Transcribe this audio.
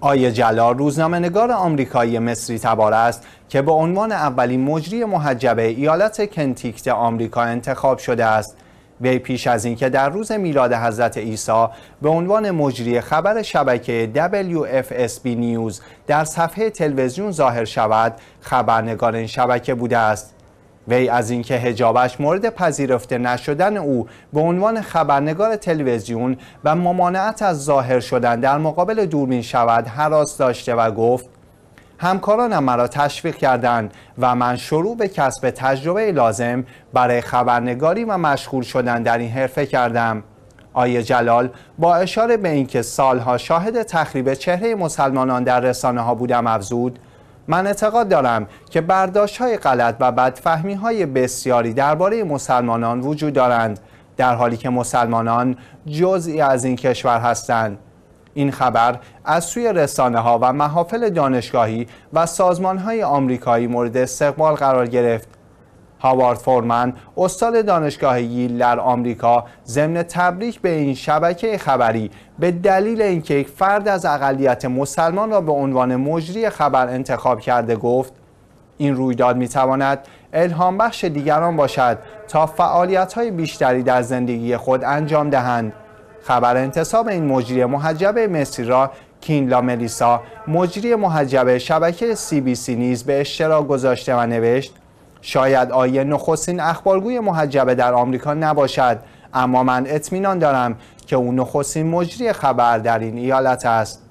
آیه جلال روزنامه نگار آمریکایی مصری تبار است که به عنوان اولین مجری محجبه ایالت کنتیکت آمریکا انتخاب شده است. وی پیش از اینکه در روز میلاد حضرت عیسی به عنوان مجری خبر شبکه WFSB نیوز در صفحه تلویزیون ظاهر شود خبرنگار این شبکه بوده است وی از اینکه هجابش مورد پذیرفته نشدن او به عنوان خبرنگار تلویزیون و ممانعت از ظاهر شدن در مقابل دوربین شود حراس داشته و گفت همکارانم مرا تشویق کردند و من شروع به کسب تجربه لازم برای خبرنگاری و مشغول شدن در این حرفه کردم آیه جلال با اشاره به اینکه سالها شاهد تخریب چهره مسلمانان در رسانه ها بودم افزود من اعتقاد دارم که برداشت های غلط و بدفهمی های بسیاری درباره مسلمانان وجود دارند در حالی که مسلمانان جزئی از این کشور هستند این خبر از سوی رسانه ها و محافل دانشگاهی و سازمان های آمریکایی مورد استقبال قرار گرفت هاوارد فورمن استاد دانشگاه ییل در آمریکا ضمن تبریک به این شبکه خبری به دلیل اینکه یک فرد از اقلیت مسلمان را به عنوان مجری خبر انتخاب کرده گفت این رویداد می تواند الهام بخش دیگران باشد تا فعالیت های بیشتری در زندگی خود انجام دهند خبر انتصاب این مجری محجب مصری را کینلا ملیسا مجری محجب شبکه سی بی سی نیز به اشتراک گذاشته و نوشت شاید آیه نخستین اخبارگوی محجبه در آمریکا نباشد اما من اطمینان دارم که او نخستین مجری خبر در این ایالت است